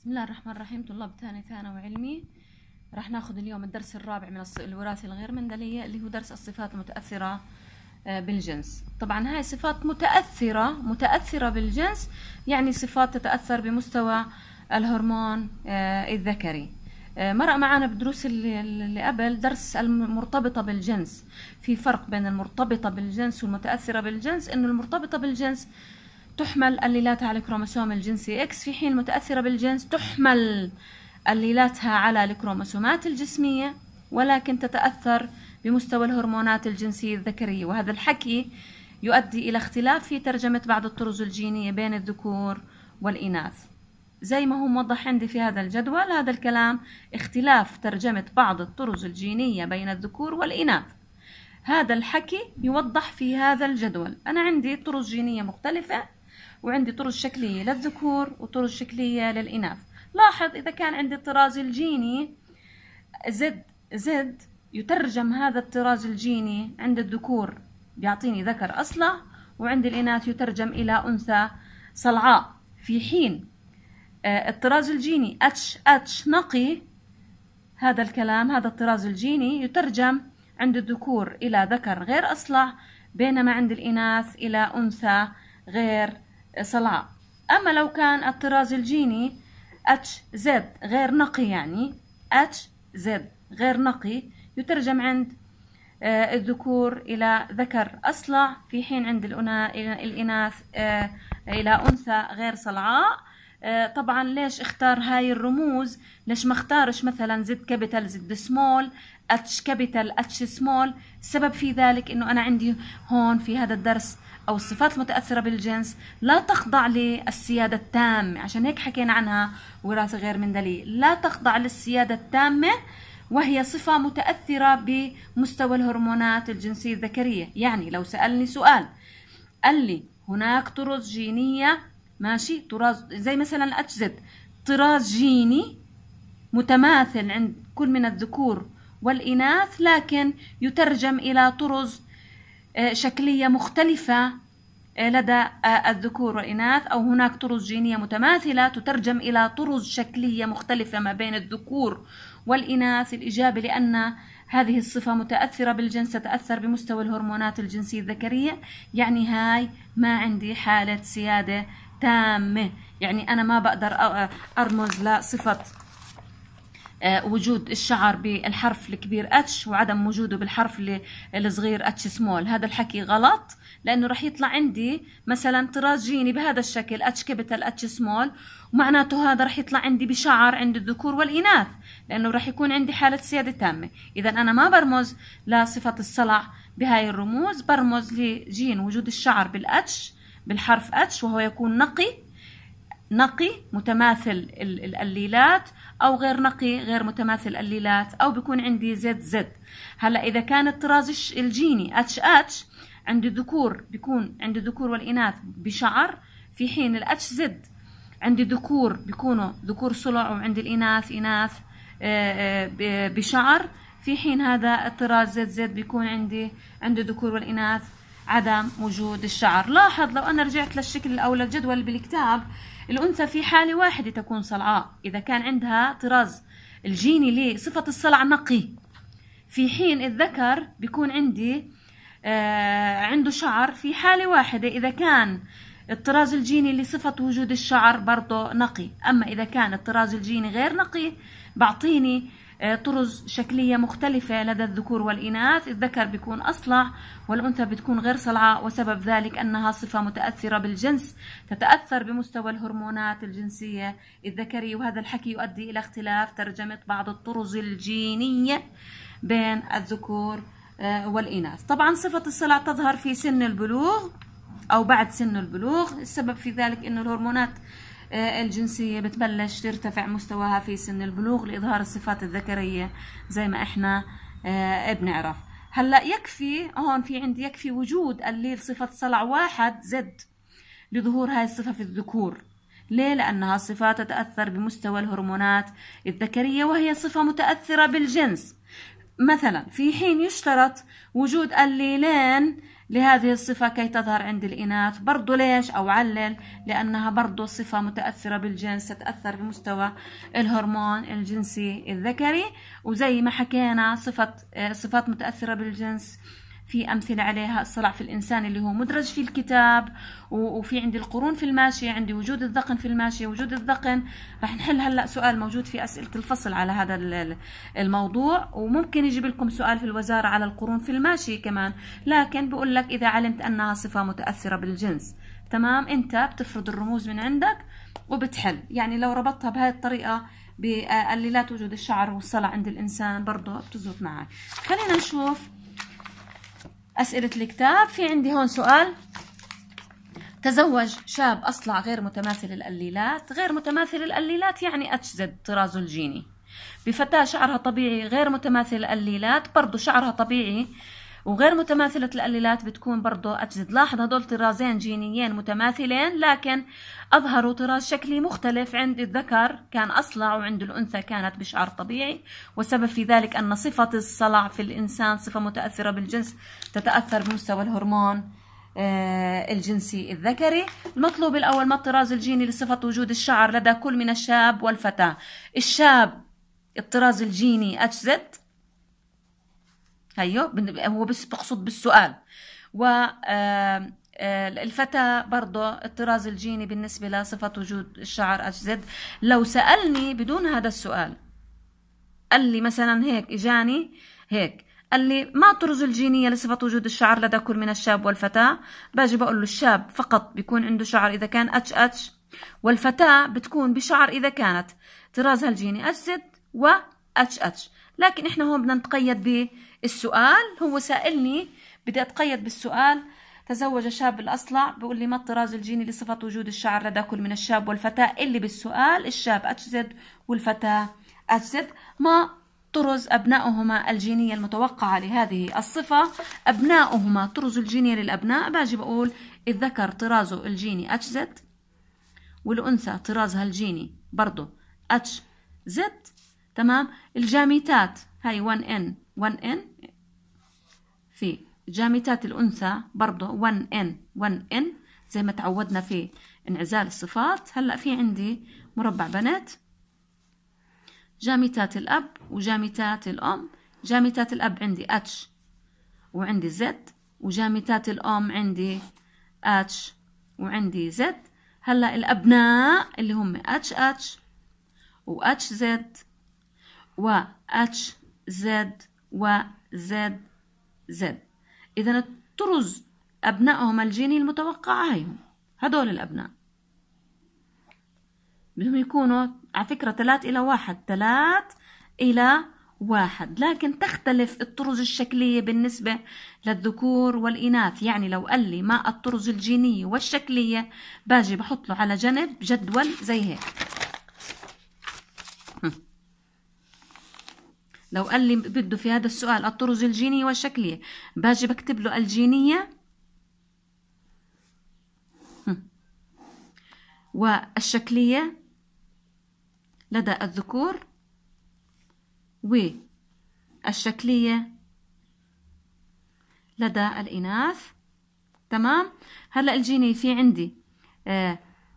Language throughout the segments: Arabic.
بسم الله الرحمن الرحيم طلاب ثاني ثانوي علمي راح ناخذ اليوم الدرس الرابع من الوراثة الغير مندلية اللي هو درس الصفات المتأثرة آه، بالجنس طبعا هاي صفات متأثرة متأثرة بالجنس يعني صفات تتأثر بمستوى الهرمون آه، الذكري آه، مرق معنا بدروس اللي قبل درس المرتبطة بالجنس في فرق بين المرتبطة بالجنس والمتأثرة بالجنس انه المرتبطة بالجنس تحمل الليلاتها على الكروموسوم الجنسي X في حين متأثرة بالجنس تحمل الليلاتها على الكروموسومات الجسمية ولكن تتأثر بمستوى الهرمونات الجنسية الذكرية وهذا الحكي يؤدي إلى اختلاف في ترجمة بعض الطرز الجينية بين الذكور والإناث زي ما هو موضح عندي في هذا الجدول هذا الكلام اختلاف ترجمة بعض الطرز الجينية بين الذكور والإناث هذا الحكي يوضح في هذا الجدول أنا عندي طرز جينية مختلفة وعندي طرز شكلية للذكور وطرز شكلية للإناث لاحظ إذا كان عندي الطراز الجيني زد زد يترجم هذا الطراز الجيني عند الذكور بيعطيني ذكر أصلع وعند الإناث يترجم إلى أنثى صلعاء في حين آه، الطراز الجيني اتش اتش نقي هذا الكلام هذا الطراز الجيني يترجم عند الذكور إلى ذكر غير أصلع بينما عند الإناث إلى أنثى غير صلع أما لو كان الطراز الجيني اتش زد غير نقي يعني اتش زد غير نقي يترجم عند آه، الذكور إلى ذكر أصلع في حين عند الإناث إلى آه، أنثى غير صلعاء آه، طبعا ليش اختار هاي الرموز ليش ما اختارش مثلا زد كابيتال زد سمول اتش كابيتال اتش سمول السبب في ذلك انه انا عندي هون في هذا الدرس أو الصفات المتأثرة بالجنس لا تخضع للسيادة التامة عشان هيك حكينا عنها وراثة غير مندلية لا تخضع للسيادة التامة وهي صفة متأثرة بمستوى الهرمونات الجنسية الذكرية يعني لو سألني سؤال قال لي هناك طرز جينية ماشي طراز زي مثلا الاتش طراز جيني متماثل عند كل من الذكور والإناث لكن يترجم إلى طرز آه، شكلية مختلفة لدى الذكور والإناث أو هناك طرز جينية متماثلة تترجم إلى طرز شكلية مختلفة ما بين الذكور والإناث الإجابة لأن هذه الصفة متأثرة بالجنس تتأثر بمستوى الهرمونات الجنسية الذكرية يعني هاي ما عندي حالة سيادة تامة يعني أنا ما بقدر أرمز لصفة آه، وجود الشعر بالحرف الكبير اتش وعدم وجوده بالحرف الصغير اتش سمول هذا الحكي غلط لانه رح يطلع عندي مثلا طراز جيني بهذا الشكل اتش كابيتال اتش سمول ومعناته هذا رح يطلع عندي بشعر عند الذكور والاناث لانه رح يكون عندي حاله سياده تامه اذا انا ما برمز لصفه الصلع بهاي الرموز برمز لجين وجود الشعر بالاتش بالحرف اتش وهو يكون نقي نقي متماثل القليلات او غير نقي غير متماثل الليلات او بيكون عندي زد زد هلا اذا كان الطراز الجيني اتش اتش عند الذكور بيكون عند الذكور والاناث بشعر في حين الاتش زد عند الذكور بيكونوا ذكور صلع وعند الاناث اناث آه، آه، بشعر في حين هذا الطراز زد زد بيكون عندي عند الذكور والاناث عدم وجود الشعر لاحظ لو أنا رجعت للشكل أو للجدول بالكتاب الأنثى في حالة واحدة تكون صلعاء إذا كان عندها طراز الجيني لصفة الصلع نقي في حين الذكر بيكون عندي آه عنده شعر في حالة واحدة إذا كان الطراز الجيني لصفة وجود الشعر برضه نقي أما إذا كان الطراز الجيني غير نقي بعطيني آه، طرز شكلية مختلفة لدى الذكور والإناث الذكر بيكون أصلع والأنثى بتكون غير صلعة وسبب ذلك أنها صفة متأثرة بالجنس تتأثر بمستوى الهرمونات الجنسية الذكرية وهذا الحكي يؤدي إلى اختلاف ترجمة بعض الطرز الجينية بين الذكور آه، والإناث طبعا صفة الصلع تظهر في سن البلوغ أو بعد سن البلوغ السبب في ذلك أن الهرمونات آه، الجنسية بتبلش ترتفع مستواها في سن البلوغ لإظهار الصفات الذكرية زي ما إحنا آه، بنعرف هلا يكفي هون في عندي يكفي وجود الليل صفة صلع واحد زد لظهور هاي الصفة في الذكور ليه؟ لأنها صفة تتأثر بمستوى الهرمونات الذكرية وهي صفة متأثرة بالجنس مثلا في حين يشترط وجود الليلين لهذه الصفة كي تظهر عند الإناث برضو ليش أو علل لأنها برضو صفة متأثرة بالجنس تتأثر بمستوى الهرمون الجنسي الذكري وزي ما حكينا صفة آه، صفات متأثرة بالجنس في أمثلة عليها الصلع في الإنسان اللي هو مدرج في الكتاب وفي عندي القرون في الماشية عندي وجود الذقن في الماشية وجود الذقن رح نحل هلأ سؤال موجود في أسئلة الفصل على هذا الموضوع وممكن يجيب لكم سؤال في الوزارة على القرون في الماشية كمان لكن بقول لك إذا علمت أنها صفة متأثرة بالجنس تمام أنت بتفرض الرموز من عندك وبتحل يعني لو ربطتها بهاي الطريقة لا توجد الشعر والصلع عند الإنسان برضه بتزبط معك خلينا نشوف أسئلة الكتاب في عندي هون سؤال تزوج شاب أصلع غير متماثل الأليلات غير متماثل الأليلات يعني اتش زد طرازه الجيني بفتاة شعرها طبيعي غير متماثل الأليلات برضو شعرها طبيعي وغير متماثلة الأليلات بتكون برضو أجزد لاحظ هدول طرازين جينيين متماثلين لكن أظهروا طراز شكلي مختلف عند الذكر كان أصلع وعند الأنثى كانت بشعر طبيعي والسبب في ذلك أن صفة الصلع في الإنسان صفة متأثرة بالجنس تتأثر بمستوى الهرمون آه، الجنسي الذكري المطلوب الأول ما الطراز الجيني لصفة وجود الشعر لدى كل من الشاب والفتاة الشاب الطراز الجيني أجزد هيو أيوه، هو بس بقصد بالسؤال و آه، آه، الفتى برضه الطراز الجيني بالنسبة لصفة وجود الشعر اتش زد لو سألني بدون هذا السؤال قال لي مثلا هيك إجاني هيك قال لي ما الطرز الجينية لصفة وجود الشعر لدى كل من الشاب والفتاة باجي بقول له الشاب فقط بيكون عنده شعر إذا كان اتش اتش والفتاة بتكون بشعر إذا كانت طرازها الجيني اتش زد و اتش اتش لكن احنا هون بدنا نتقيد ب السؤال هو سائلني بدي أتقيد بالسؤال تزوج شاب الأصلع بيقول لي ما الطراز الجيني لصفة وجود الشعر لدى كل من الشاب والفتاة اللي بالسؤال الشاب اتش زد والفتاة اتش زد ما طرز أبنائهما الجينية المتوقعة لهذه الصفة أبنائهما طرز الجينية للأبناء باجي بقول الذكر طرازه الجيني اتش زد والأنثى طرازها الجيني برضه اتش زد تمام الجاميتات هاي 1 ان 1N في جامتات الأنثى برضه 1N 1N زي ما تعودنا في انعزال الصفات هلأ في عندي مربع بنات جامتات الأب وجامتات الأم جامتات الأب عندي H وعندي Z وجامتات الأم عندي H وعندي Z هلا الأبناء اللي هم اتش اتش و زد و زد وزد زد إذا الطرز أبنائهم الجيني المتوقع هيهم هدول الأبناء بدهم يكونوا على فكرة 3 إلى واحد 3 إلى واحد لكن تختلف الطرز الشكلية بالنسبة للذكور والإناث يعني لو قال لي ما الطرز الجينية والشكلية باجي بحط له على جنب جدول زي هيك لو قال لي بده في هذا السؤال الطرز الجينية والشكلية باجي بكتب له الجينية والشكلية لدى الذكور والشكلية لدى الإناث تمام هلا الجيني في عندي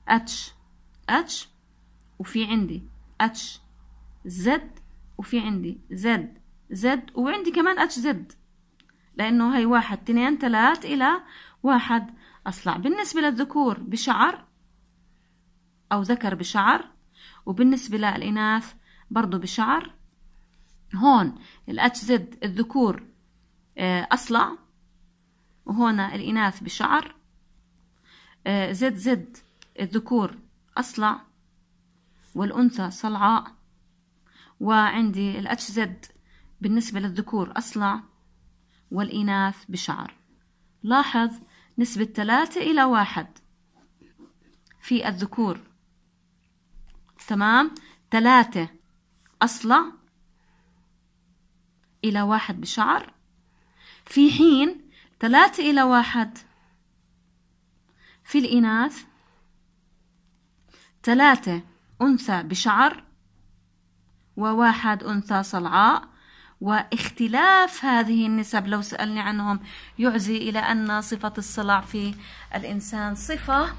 اتش آه، اتش وفي عندي اتش زد وفي عندي زد زد وعندي كمان اتش زد لأنه هي واحد اثنين ثلاث إلى واحد أصلع بالنسبة للذكور بشعر أو ذكر بشعر وبالنسبة للإناث برضه بشعر هون الاتش زد الذكور آه، أصلع وهنا الإناث بشعر زد آه، زد الذكور أصلع والأنثى صلعاء وعندي الاتش زد بالنسبة للذكور أصلع والإناث بشعر لاحظ نسبة 3 إلى واحد في الذكور تمام 3 أصلع إلى واحد بشعر في حين 3 إلى واحد في الإناث 3 أنثى بشعر وواحد أنثى صلعاء واختلاف هذه النسب لو سألني عنهم يعزي إلى أن صفة الصلع في الإنسان صفة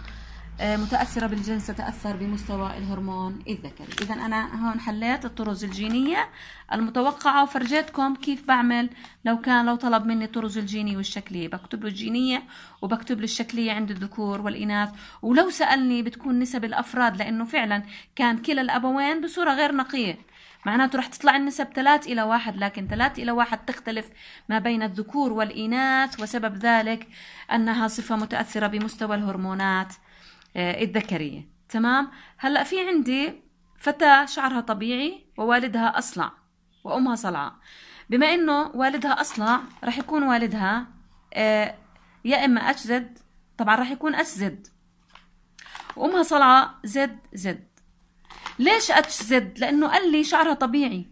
آه، متأثرة بالجنس تتأثر بمستوى الهرمون الذكري إذا أنا هون حليت الطرز الجينية المتوقعة وفرجيتكم كيف بعمل لو كان لو طلب مني الطرز الجيني والشكلية بكتب له الجينية وبكتب له الشكلية عند الذكور والإناث ولو سألني بتكون نسب الأفراد لأنه فعلا كان كلا الأبوين بصورة غير نقية معناته رح تطلع النسب 3 إلى 1 لكن 3 إلى 1 تختلف ما بين الذكور والإناث وسبب ذلك أنها صفة متأثرة بمستوى الهرمونات آه، الذكرية تمام هلأ في عندي فتاة شعرها طبيعي ووالدها أصلع وأمها صلعاء بما أنه والدها أصلع رح يكون والدها آه، يا إما أتش زد طبعا رح يكون أتش زد وأمها صلعاء زد زد ليش اتش زد لانه قال لي شعرها طبيعي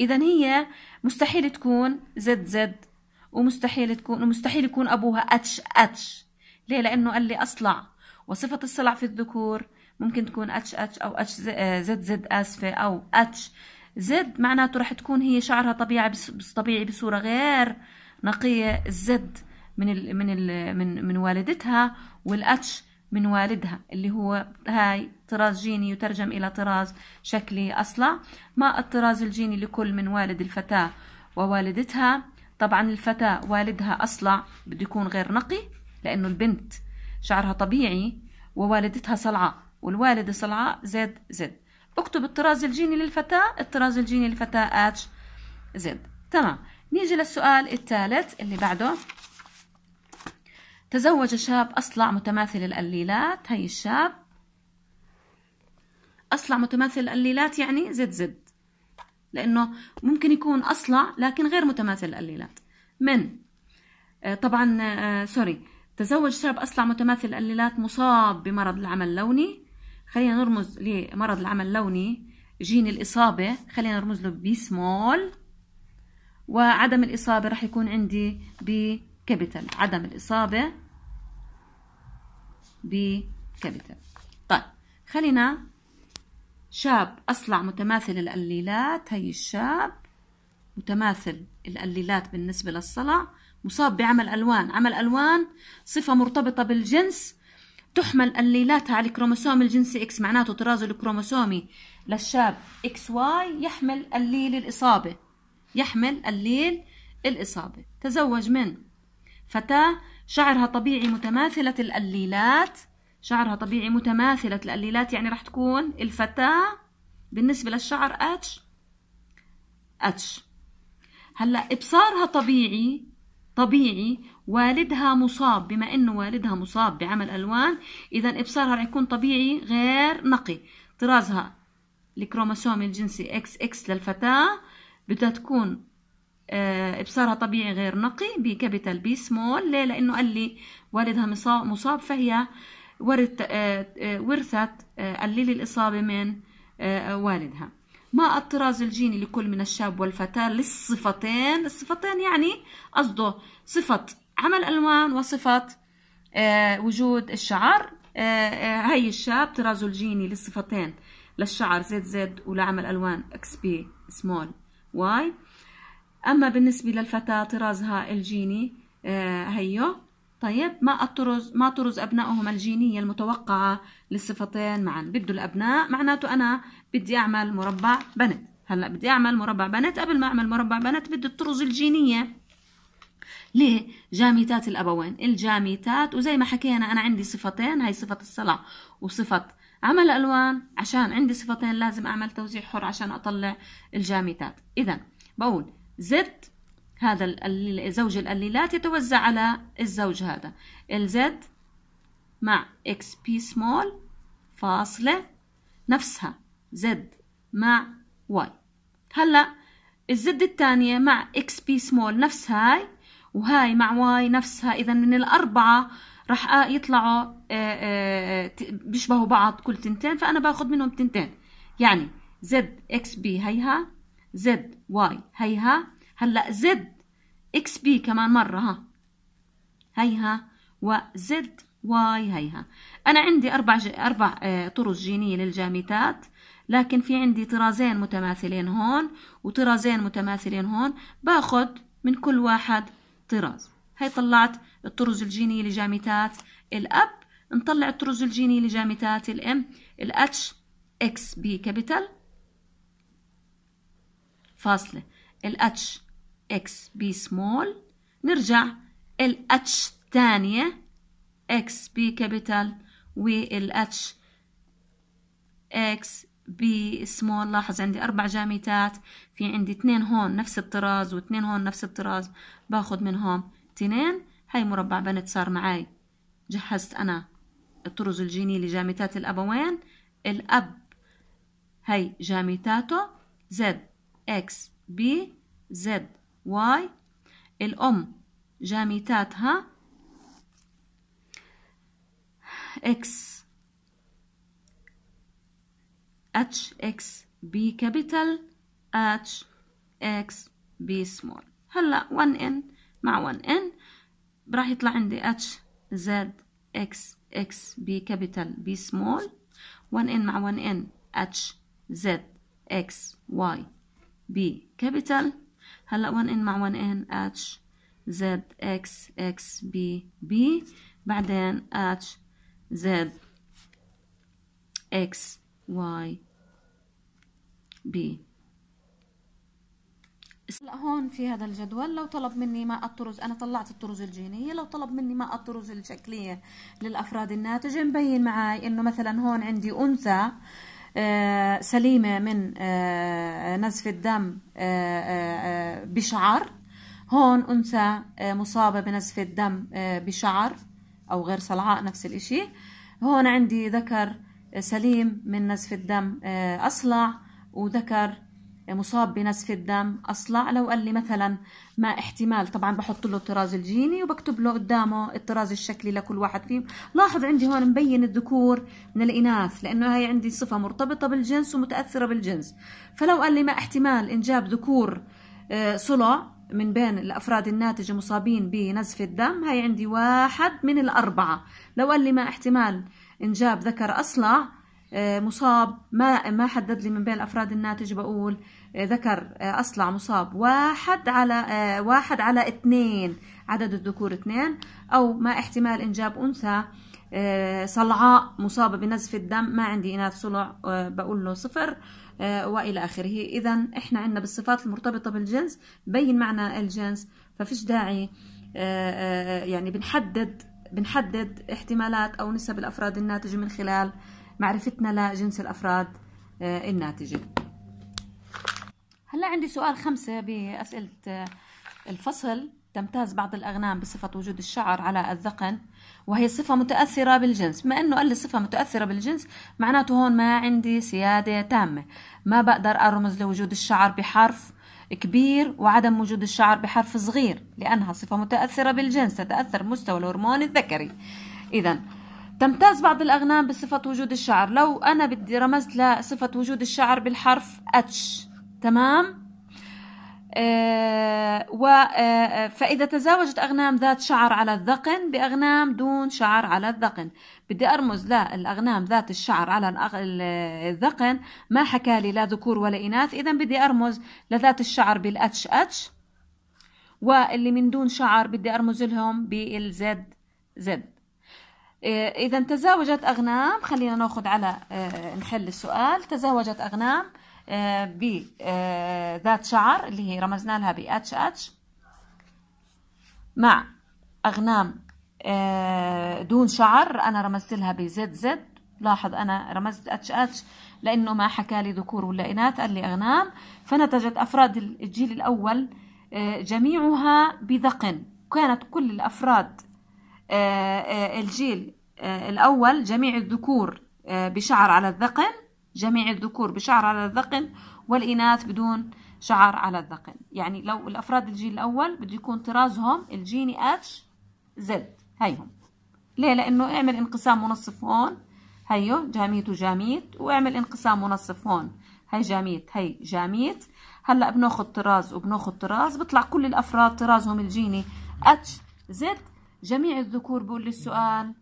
اذا هي مستحيل تكون زد زد ومستحيل تكون ومستحيل يكون ابوها اتش اتش ليه لانه قال لي اصلع وصفه الصلع في الذكور ممكن تكون اتش اتش او اتش آه، زد زد اسفه او اتش زد معناته رح تكون هي شعرها طبيعي طبيعي بصوره غير نقيه الزد من ال من ال من من والدتها والاتش من والدها اللي هو هاي طراز جيني يترجم إلى طراز شكلي أصلع مع الطراز الجيني لكل من والد الفتاة ووالدتها طبعا الفتاة والدها أصلع بده يكون غير نقي لأنه البنت شعرها طبيعي ووالدتها صلعاء والوالدة صلعاء زد زد اكتب الطراز الجيني للفتاة الطراز الجيني للفتاة اتش زد تمام نيجي للسؤال الثالث اللي بعده تزوج شاب أصلع متماثل الأليلات هي الشاب أصلع متماثل الأليلات يعني زد زد لأنه ممكن يكون أصلع لكن غير متماثل الأليلات من آه، طبعا آه، سوري تزوج شاب أصلع متماثل الأليلات مصاب بمرض العمل اللوني خلينا نرمز لمرض العمل اللوني جين الإصابة خلينا نرمز له سمول وعدم الإصابة رح يكون عندي بي كابيتال عدم الإصابة بكابيتال طيب خلينا شاب أصلع متماثل الأليلات هي الشاب متماثل الأليلات بالنسبة للصلع مصاب بعمل ألوان عمل ألوان صفة مرتبطة بالجنس تحمل أليلاتها على الكروموسوم الجنسي X معناته طراز الكروموسومي للشاب XY يحمل الليل الإصابة يحمل الليل الإصابة تزوج من فتاة شعرها طبيعي متماثلة الأليلات شعرها طبيعي متماثلة الأليلات يعني رح تكون الفتاة بالنسبة للشعر اتش اتش هلا ابصارها طبيعي طبيعي والدها مصاب بما انه والدها مصاب بعمل الوان اذا ابصارها رح يكون طبيعي غير نقي طرازها الكروموسوم الجنسي اكس اكس للفتاة بدها تكون آه، ابصارها طبيعي غير نقي بكابيتال بي سمول ليه لانه قال لي والدها مصاب فهي ورث آه، آه، ورثت قليل الاصابه من والدها ما الطراز الجيني لكل من الشاب والفتاة للصفتين الصفتين يعني قصده صفة عمل ألوان وصفة وجود الشعر هاي الشاب طرازه الجيني للصفتين للشعر زد زد ولعمل ألوان اكس بي سمول واي أما بالنسبة للفتاة طرازها الجيني آه، هيو طيب ما الطرز ما طرز أبنائهم الجينية المتوقعة للصفتين معا بده الأبناء معناته أنا بدي أعمل مربع بنت هلا بدي أعمل مربع بنت قبل ما أعمل مربع بنت بدي الطرز الجينية ليه؟ جاميتات الأبوين الجاميتات وزي ما حكينا أنا عندي صفتين هاي صفة الصلع وصفة عمل ألوان عشان عندي صفتين لازم أعمل توزيع حر عشان أطلع الجاميتات إذا بقول زد هذا الزوج القليلات يتوزع على الزوج هذا الزد مع اكس بي سمول فاصلة نفسها زد مع واي هلأ الزد الثانية مع اكس بي سمول نفس هاي وهاي مع واي نفسها إذا من الأربعة راح يطلعوا بيشبهوا بعض كل تنتين فأنا باخذ منهم تنتين يعني زد اكس بي هيها زد واي هيها هلا زد اكس بي كمان مرة ها هيها وزد واي هيها أنا عندي أربع ج... أربع آه، طرز جينية للجامتات لكن في عندي طرازين متماثلين هون وطرازين متماثلين هون باخد من كل واحد طراز هي طلعت الطرز الجينية لجامتات الأب نطلع الطرز الجينية لجامتات الأم الاتش اكس بي كابيتال فاصلة ال H X B small نرجع ال H تانية X B capital وال H X B small لاحظ عندي أربع جامتات في عندي اثنين هون نفس الطراز واثنين هون نفس الطراز باخذ منهم اثنين هاي مربع بنت صار معي جهزت أنا الطرز الجيني لجامتات الأبوين الأب هي جامتاته زد اكس بي زد واي الأم جامتاتها اكس اتش اكس بي كابيتال اتش اكس بي سمول هلا 1 ان مع 1 ان راح يطلع عندي اتش زد اكس اكس بي كابيتال بي سمول 1 ان مع 1 ان اتش زد اكس واي كابيتال هلا 1 ان مع 1 ان اتش زد اكس اكس بي بي بعدين اتش زد اكس واي بي هلا هون في هذا الجدول لو طلب مني ماء الطرز انا طلعت الطرز الجينيه لو طلب مني ماء الطرز الشكليه للافراد الناتجه مبين معي انه مثلا هون عندي انثى آه، سليمة من آه، نزف الدم آه، بشعر هون أنثى مصابة بنزف الدم بشعر أو غير صلعاء نفس الإشي هون عندي ذكر سليم من نزف الدم أصلع وذكر مصاب بنزف الدم اصلع لو قال لي مثلا ما احتمال طبعا بحط له الطراز الجيني وبكتب له قدامه الطراز الشكلي لكل واحد فيهم لاحظ عندي هون مبين الذكور من الاناث لانه هي عندي صفه مرتبطه بالجنس ومتاثره بالجنس فلو قال لي ما احتمال انجاب ذكور آه، صلع من بين الأفراد الناتجة مصابين بنزف الدم هي عندي واحد من الأربعة لو قال لي ما احتمال إنجاب ذكر أصلع آه، مصاب ما ما حدد لي من بين الأفراد الناتجة بقول آه، ذكر آه، أصلع مصاب واحد على آه، واحد على اثنين عدد الذكور اثنين أو ما احتمال إنجاب أنثى صلعاء مصابة بنزف الدم ما عندي إناث صلع بقول له صفر وإلى آخره إذا إحنا عندنا بالصفات المرتبطة بالجنس بين معنى الجنس ففيش داعي يعني بنحدد بنحدد احتمالات أو نسب الأفراد الناتجة من خلال معرفتنا لجنس الأفراد الناتجة هلا عندي سؤال خمسة بأسئلة آه، الفصل تمتاز بعض الأغنام بصفة وجود الشعر على الذقن وهي صفة متأثرة بالجنس ما أنه قال لي صفة متأثرة بالجنس معناته هون ما عندي سيادة تامة ما بقدر أرمز لوجود الشعر بحرف كبير وعدم وجود الشعر بحرف صغير لأنها صفة متأثرة بالجنس تتأثر مستوى الهرمون الذكري إذا تمتاز بعض الأغنام بصفة وجود الشعر لو أنا بدي رمزت لصفة وجود الشعر بالحرف أتش تمام آه، و آه، آه، فإذا تزاوجت أغنام ذات شعر على الذقن بأغنام دون شعر على الذقن بدي أرمز لا الأغنام ذات الشعر على الذقن ما حكى لي لا ذكور ولا إناث إذا بدي أرمز لذات الشعر بالأتش أتش واللي من دون شعر بدي أرمز لهم بالزد زد إذا تزاوجت أغنام خلينا ناخذ على نحل السؤال تزاوجت أغنام آه، بذات آه، شعر اللي هي رمزنا لها ب اتش اتش مع اغنام آه، دون شعر انا رمزت لها بزد زد لاحظ انا رمزت اتش اتش لانه ما حكى لي ذكور ولا اناث قال لي اغنام فنتجت افراد الجيل الاول جميعها بذقن كانت كل الافراد الجيل الاول جميع الذكور بشعر على الذقن جميع الذكور بشعر على الذقن والإناث بدون شعر على الذقن يعني لو الأفراد الجيل الأول بده يكون طرازهم الجيني اتش زد هيهم ليه لأنه اعمل انقسام منصف هون هيو جاميت وجاميت واعمل انقسام منصف هون هي جاميت هي جاميت هلا بناخد طراز وبناخد طراز بيطلع كل الافراد طرازهم الجيني اتش زد جميع الذكور بقول لي السؤال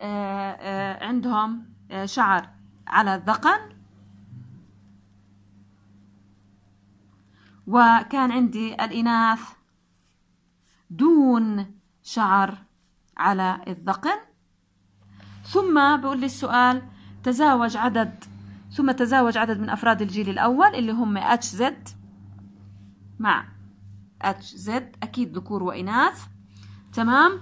آآ آه، آآ آه، عندهم آآ آه، شعر على الذقن وكان عندي الإناث دون شعر على الذقن ثم بقول لي السؤال تزاوج عدد ثم تزاوج عدد من أفراد الجيل الأول اللي هم اتش زد مع اتش زد أكيد ذكور وإناث تمام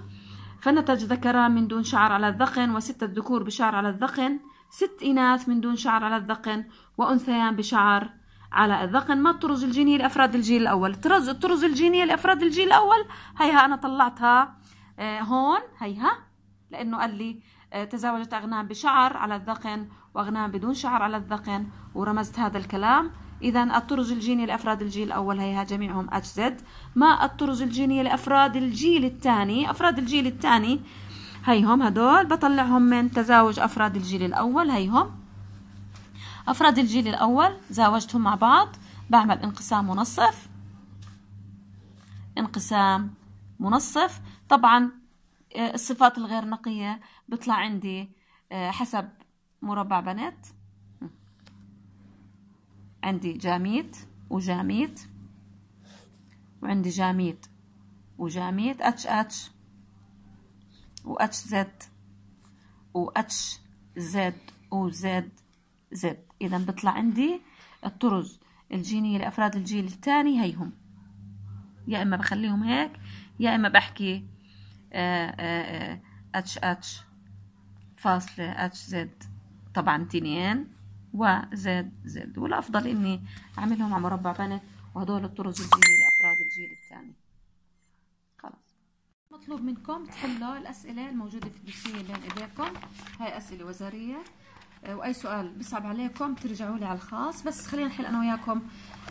فنتج ذكران من دون شعر على الذقن وستة ذكور بشعر على الذقن ست إناث من دون شعر على الذقن وأنثيان بشعر على الذقن ما الطرز الجينية لأفراد الجيل الأول الطرز الطرز الجينية لأفراد الجيل الأول هيها أنا طلعتها آه، هون هيها لأنه قال لي آه، تزاوجت أغنام بشعر على الذقن وأغنام بدون شعر على الذقن ورمزت هذا الكلام إذا الطرز الجيني لأفراد الجيل الأول هيها جميعهم أجزد ما الطرز الجينية لأفراد الجيل الثاني أفراد الجيل الثاني هيهم هدول بطلعهم من تزاوج أفراد الجيل الأول هيهم أفراد الجيل الأول زاوجتهم مع بعض بعمل انقسام منصف انقسام منصف طبعا آه، الصفات الغير نقية بطلع عندي آه، حسب مربع بنات عندي جاميت وجاميت وعندي جاميت وجاميت اتش اتش و اتش زد و اتش زد و زد زد اذا بطلع عندي الطرز الجينية لأفراد الجيل الثاني هيهم يا إما بخليهم هيك يا إما بحكي آه، آه، آه، اتش اتش فاصلة اتش زد طبعا تنين وزد زد والأفضل إني أعملهم على مربع بنت وهدول الطرز الجينية لأفراد الجيل الثاني مطلوب منكم تحلوا الأسئلة الموجودة في الدوسية بين إيديكم هاي أسئلة وزارية آه، وأي سؤال بصعب عليكم ترجعوا لي على الخاص بس خلينا نحل أنا وياكم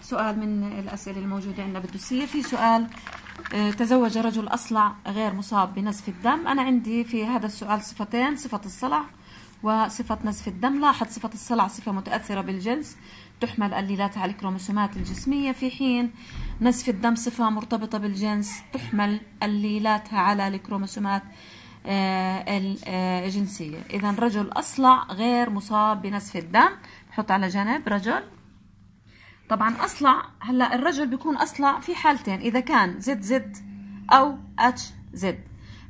سؤال من الأسئلة الموجودة عندنا بالدوسية في سؤال آه، تزوج رجل أصلع غير مصاب بنزف الدم أنا عندي في هذا السؤال صفتين صفة الصلع وصفة نزف الدم لاحظ صفة الصلع صفة متأثرة بالجنس تحمل الليلات على الكروموسومات الجسمية في حين نزف الدم صفة مرتبطة بالجنس تحمل الليلاتها على الكروموسومات الجنسية آه، آه، إذا رجل أصلع غير مصاب بنزف الدم نحط على جنب رجل طبعا أصلع هلا الرجل بيكون أصلع في حالتين إذا كان زد زد أو اتش زد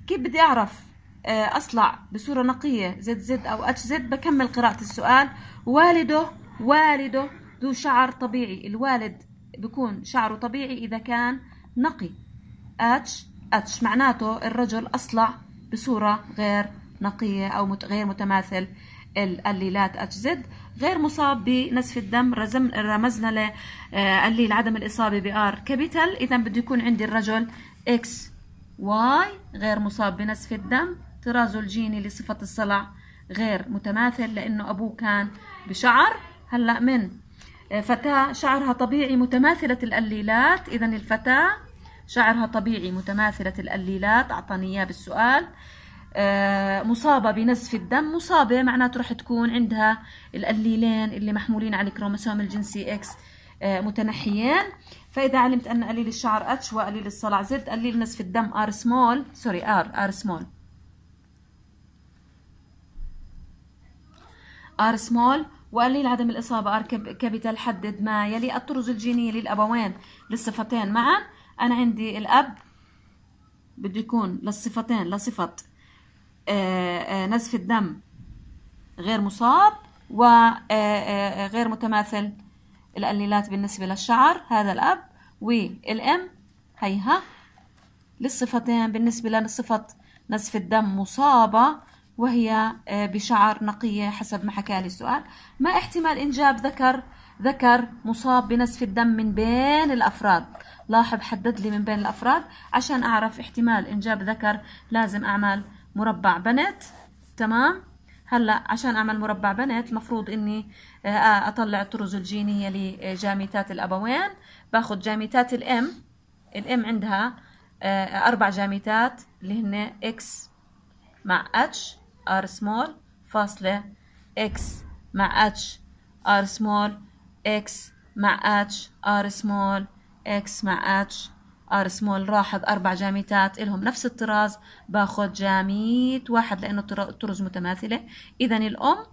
كيف بدي أعرف آه، أصلع بصورة نقية زد زد أو اتش زد بكمل قراءة السؤال والده والده ذو شعر طبيعي الوالد بكون شعره طبيعي إذا كان نقي اتش اتش معناته الرجل أصلع بصورة غير نقية أو غير متماثل الليلات اتش زد غير مصاب بنزف الدم رزم رمزنا لقليل آه، عدم الإصابة بآر كابيتال إذا بده يكون عندي الرجل اكس واي غير مصاب بنزف الدم طرازه الجيني لصفة الصلع غير متماثل لأنه أبوه كان بشعر هلأ من آه، فتاة شعرها طبيعي متماثلة القليلات إذا الفتاة شعرها طبيعي متماثلة القليلات أعطاني إياه بالسؤال آه، مصابة بنزف الدم مصابة معناته رح تكون عندها القليلين اللي محمولين على الكروموسوم الجنسي إكس آه، متنحيين فإذا علمت أن قليل الشعر اتش وقليل الصلع زد قليل نزف الدم ار سمول سوري ار ار سمول ار سمول وقليل عدم الإصابة ار كابيتال حدد ما يلي الطرز الجينية للأبوين للصفتين معا أنا عندي الأب بده يكون للصفتين لصفة آه، آه، نزف الدم غير مصاب وغير آه، متماثل القليلات بالنسبة للشعر هذا الأب والأم هيها للصفتين بالنسبة لصفة نزف الدم مصابة وهي آه، بشعر نقية حسب ما حكى لي السؤال ما احتمال إنجاب ذكر ذكر مصاب بنزف الدم من بين الأفراد لاحظ حدد لي من بين الأفراد عشان أعرف احتمال إنجاب ذكر لازم أعمل مربع بنت تمام هلا عشان أعمل مربع بنت مفروض إني آه، أطلع الطرز الجينية لجاميتات الأبوين باخذ جاميتات الأم الأم عندها آه، أربع جاميتات اللي هن إكس مع اتش ار سمول فاصلة اكس مع اتش ار سمول اكس مع اتش ار سمول اكس مع اتش ار سمول لاحظ اربع جاميتات الهم نفس الطراز باخذ جاميت واحد لانه الطرز متماثله اذا الام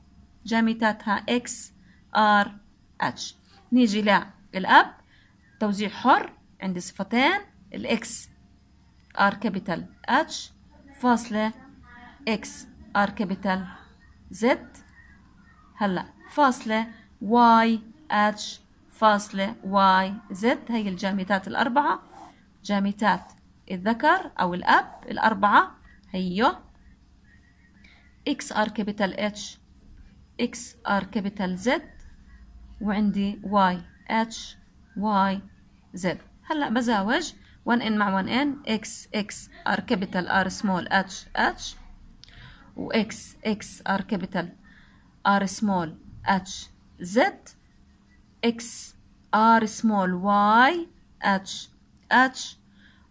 جاميتاتها اكس ار اتش نيجي للاب توزيع حر عندي صفتين الاكس ار كابيتال اتش فاصله اكس ار كابيتال زد هلا فاصلة واي اتش فاصلة واي زد هي الجامتات الأربعة جامتات الذكر أو الأب الأربعة هيو اكس ار كابيتال اتش اكس ار كابيتال زد وعندي واي اتش واي زد هلا بزاوج 1 ان مع 1 ان اكس اكس ار كابيتال ار small اتش اتش واكس اكس ار كابيتال ار سمول اتش زد اكس ار سمول واي اتش اتش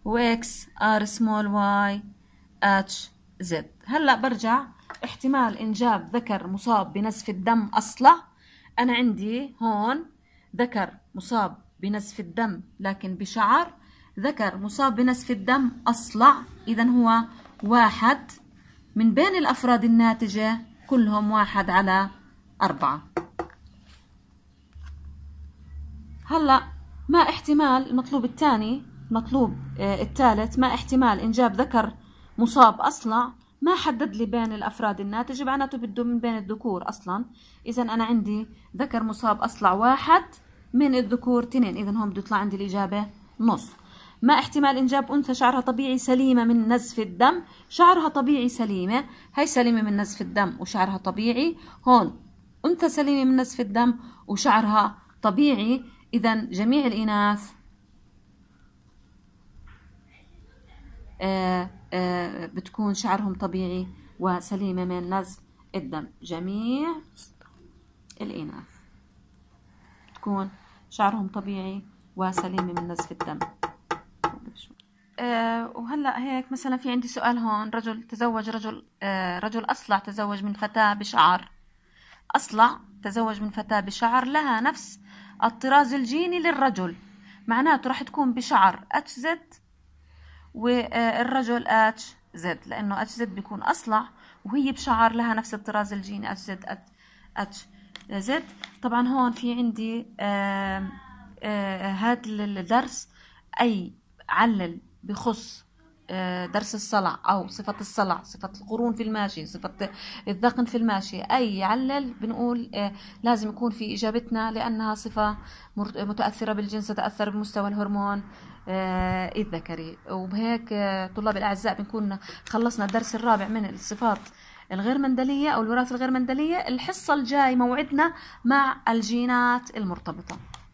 واكس ار سمول واي اتش زد هلا برجع احتمال انجاب ذكر مصاب بنزف الدم أصلا انا عندي هون ذكر مصاب بنزف الدم لكن بشعر ذكر مصاب بنزف الدم اصلع اذا هو واحد من بين الأفراد الناتجة كلهم واحد على أربعة هلأ ما احتمال المطلوب الثاني المطلوب آه، الثالث ما احتمال إنجاب ذكر مصاب أصلع ما حدد لي بين الأفراد الناتجة معناته بده من بين الذكور أصلا إذا أنا عندي ذكر مصاب أصلع واحد من الذكور تنين إذا هون بده يطلع عندي الإجابة نص ما احتمال إنجاب أنثى شعرها طبيعي سليمة من نزف الدم شعرها طبيعي سليمة هي سليمة من نزف الدم وشعرها طبيعي هون أنثى سليمة من نزف الدم وشعرها طبيعي إذا جميع الإناث آآ آه، آآ آه، بتكون شعرهم طبيعي وسليمة من نزف الدم جميع الإناث بتكون شعرهم طبيعي وسليمة من نزف الدم آه، وهلا هيك مثلا في عندي سؤال هون رجل تزوج رجل آه، رجل اصلع تزوج من فتاه بشعر اصلع تزوج من فتاه بشعر لها نفس الطراز الجيني للرجل معناته راح تكون بشعر اتش زد والرجل اتش زد لانه اتش زد بيكون اصلع وهي بشعر لها نفس الطراز الجيني اتش زد اتش زد طبعا هون في عندي آه، هذا الدرس اي علل بخص آه، درس الصلع أو صفة الصلع صفة القرون في الماشي صفة الذقن في الماشي أي علل بنقول آه، لازم يكون في إجابتنا لأنها صفة متأثرة بالجنس تتأثر بمستوى الهرمون آه، الذكري وبهيك طلاب الأعزاء بنكون خلصنا الدرس الرابع من الصفات الغير مندلية أو الوراثة الغير مندلية الحصة الجاي موعدنا مع الجينات المرتبطة